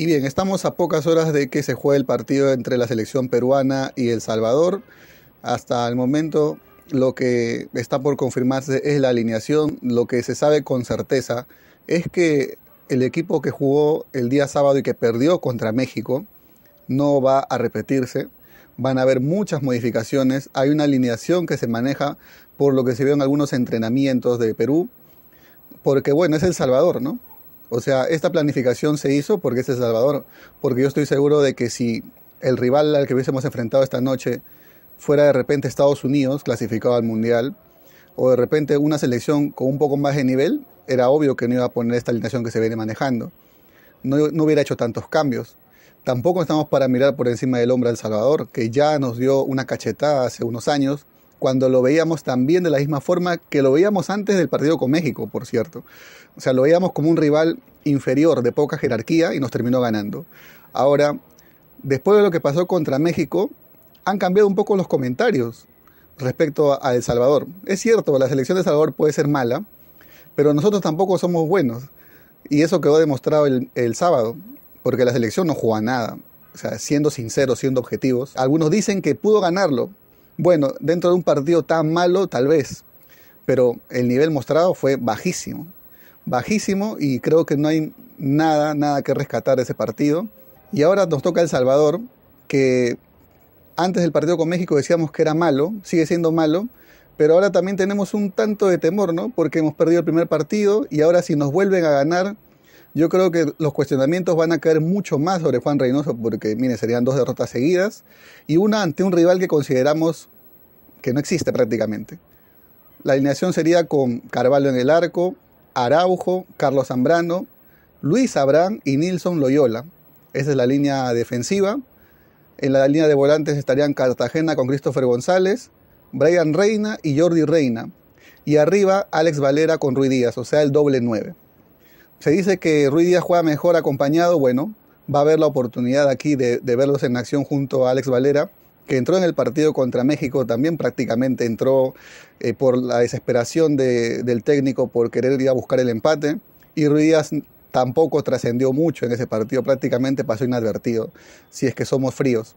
Y bien, estamos a pocas horas de que se juegue el partido entre la selección peruana y El Salvador. Hasta el momento lo que está por confirmarse es la alineación. Lo que se sabe con certeza es que el equipo que jugó el día sábado y que perdió contra México no va a repetirse. Van a haber muchas modificaciones. Hay una alineación que se maneja por lo que se vio en algunos entrenamientos de Perú. Porque bueno, es El Salvador, ¿no? O sea, esta planificación se hizo porque es El Salvador, porque yo estoy seguro de que si el rival al que hubiésemos enfrentado esta noche fuera de repente Estados Unidos, clasificado al Mundial, o de repente una selección con un poco más de nivel, era obvio que no iba a poner esta alineación que se viene manejando. No, hubiera hecho tantos cambios. Tampoco estamos para mirar por encima del hombro a El Salvador, que ya nos dio una cachetada hace unos años cuando lo veíamos también de la misma forma que lo veíamos antes del partido con México, por cierto. O sea, lo veíamos como un rival inferior, de poca jerarquía, y nos terminó ganando. Ahora, después de lo que pasó contra México, han cambiado un poco los comentarios respecto a El Salvador. Es cierto, la selección de El Salvador puede ser mala, pero nosotros tampoco somos buenos. Y eso quedó demostrado el, sábado, porque la selección no juega nada. O sea, siendo sinceros, siendo objetivos. Algunos dicen que pudo ganarlo, bueno, dentro de un partido tan malo, tal vez, pero el nivel mostrado fue bajísimo, bajísimo y creo que no hay nada, nada que rescatar de ese partido. Y ahora nos toca El Salvador, que antes del partido con México decíamos que era malo, sigue siendo malo, pero ahora también tenemos un tanto de temor, ¿no? Porque hemos perdido el primer partido y ahora si nos vuelven a ganar yo creo que los cuestionamientos van a caer mucho más sobre Juan Reynoso, porque, mire, serían dos derrotas seguidas y una ante un rival que consideramos que no existe prácticamente. La alineación sería con Carvalho en el arco, Araujo, Carlos Zambrano, Luis Abrán y Nilson Loyola. Esa es la línea defensiva. En la línea de volantes estarían Cartagena con Christopher González, Brian Reina y Jordi Reina. Y arriba Alex Valera con Ruiz Díaz, o sea, el doble 9 se dice que Ruiz Díaz juega mejor acompañado, bueno, va a haber la oportunidad aquí de, verlos en acción junto a Alex Valera, que entró en el partido contra México, también prácticamente entró eh, por la desesperación del técnico por querer ir a buscar el empate, y Ruiz Díaz tampoco trascendió mucho en ese partido, prácticamente pasó inadvertido, si es que somos fríos.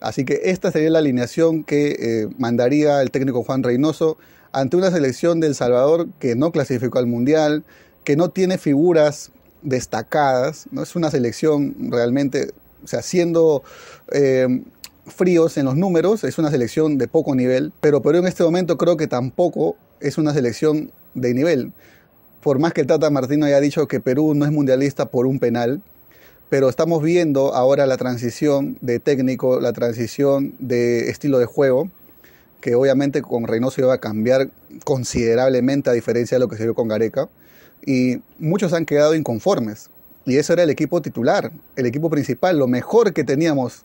Así que esta sería la alineación que eh, mandaría el técnico Juan Reynoso ante una selección del Salvador que no clasificó al Mundial, que no tiene figuras destacadas, ¿no? es una selección realmente, o sea, siendo eh, fríos en los números, es una selección de poco nivel, pero Perú en este momento creo que tampoco es una selección de nivel. Por más que el Tata Martino haya dicho que Perú no es mundialista por un penal, pero estamos viendo ahora la transición de técnico, la transición de estilo de juego, que obviamente con Reynoso iba a cambiar considerablemente a diferencia de lo que se vio con Gareca y muchos han quedado inconformes. Y eso era el equipo titular, el equipo principal, lo mejor que teníamos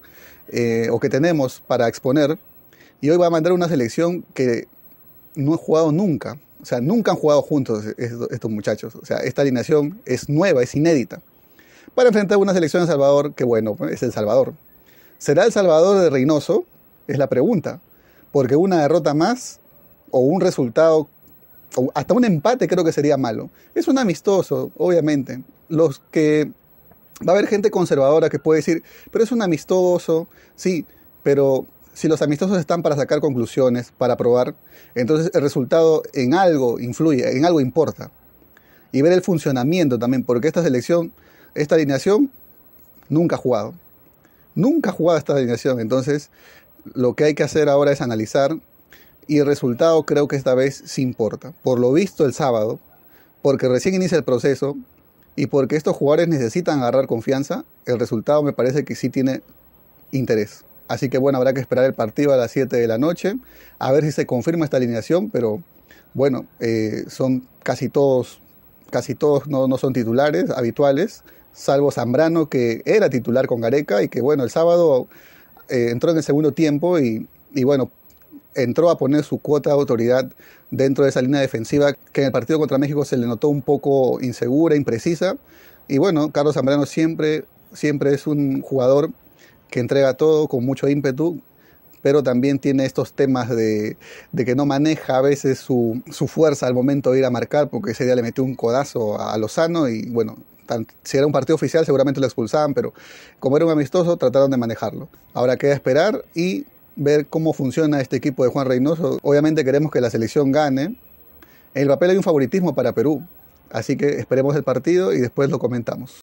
eh, o que tenemos para exponer. Y hoy va a mandar una selección que no ha jugado nunca. O sea, nunca han jugado juntos estos, muchachos. O sea, esta alineación es nueva, es inédita. Para enfrentar una selección de Salvador, que bueno, es El Salvador. ¿Será El Salvador de Reynoso? Es la pregunta. Porque una derrota más o un resultado hasta un empate creo que sería malo. Es un amistoso, obviamente. Los que va a haber gente conservadora que puede decir, pero es un amistoso, sí, pero si los amistosos están para sacar conclusiones, para probar, entonces el resultado en algo influye, en algo importa. Y ver el funcionamiento también, porque esta selección, esta alineación, nunca ha jugado. Nunca ha jugado esta alineación. Entonces, lo que hay que hacer ahora es analizar y el resultado creo que esta vez sí importa. Por lo visto el sábado, porque recién inicia el proceso y porque estos jugadores necesitan agarrar confianza, el resultado me parece que sí tiene interés. Así que bueno, habrá que esperar el partido a las 7 de la noche, a ver si se confirma esta alineación, pero bueno, eh, son casi todos, casi todos no, no son titulares habituales, salvo Zambrano, que era titular con Gareca y que bueno, el sábado eh, entró en el segundo tiempo y, y bueno, entró a poner su cuota de autoridad dentro de esa línea defensiva que en el partido contra México se le notó un poco insegura, imprecisa. Y bueno, Carlos Zambrano siempre, siempre es un jugador que entrega todo con mucho ímpetu, pero también tiene estos temas de, que no maneja a veces su, fuerza al momento de ir a marcar, porque ese día le metió un codazo a Lozano y bueno, si era un partido oficial seguramente lo expulsaban, pero como era un amistoso trataron de manejarlo. Ahora queda esperar y ver cómo funciona este equipo de Juan Reynoso. Obviamente queremos que la selección gane. el papel hay un favoritismo para Perú, así que esperemos el partido y después lo comentamos.